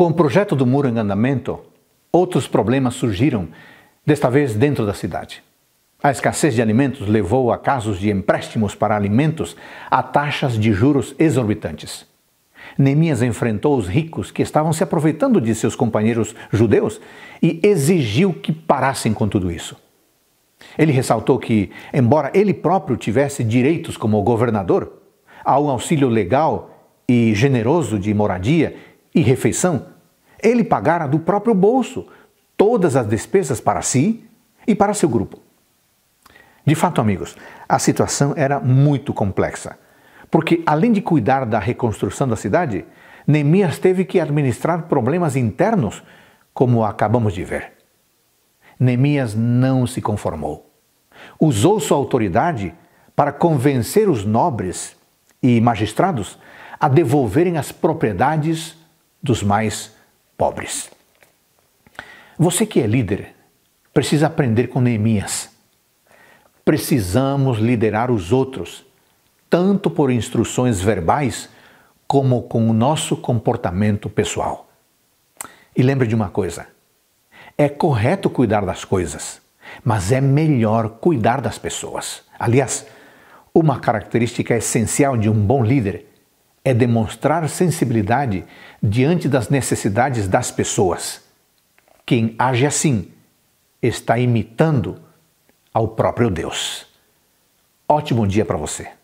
Com o projeto do muro em andamento, outros problemas surgiram, desta vez dentro da cidade. A escassez de alimentos levou a casos de empréstimos para alimentos a taxas de juros exorbitantes. Neemias enfrentou os ricos que estavam se aproveitando de seus companheiros judeus e exigiu que parassem com tudo isso. Ele ressaltou que, embora ele próprio tivesse direitos como governador, a um auxílio legal e generoso de moradia e refeição, ele pagara do próprio bolso todas as despesas para si e para seu grupo. De fato, amigos, a situação era muito complexa, porque além de cuidar da reconstrução da cidade, Neemias teve que administrar problemas internos, como acabamos de ver. Neemias não se conformou. Usou sua autoridade para convencer os nobres e magistrados a devolverem as propriedades dos mais pobres. Você que é líder precisa aprender com Neemias. Precisamos liderar os outros, tanto por instruções verbais como com o nosso comportamento pessoal. E lembre de uma coisa: é correto cuidar das coisas, mas é melhor cuidar das pessoas. Aliás, uma característica essencial de um bom líder é demonstrar sensibilidade diante das necessidades das pessoas. Quem age assim está imitando ao próprio Deus. Ótimo dia para você!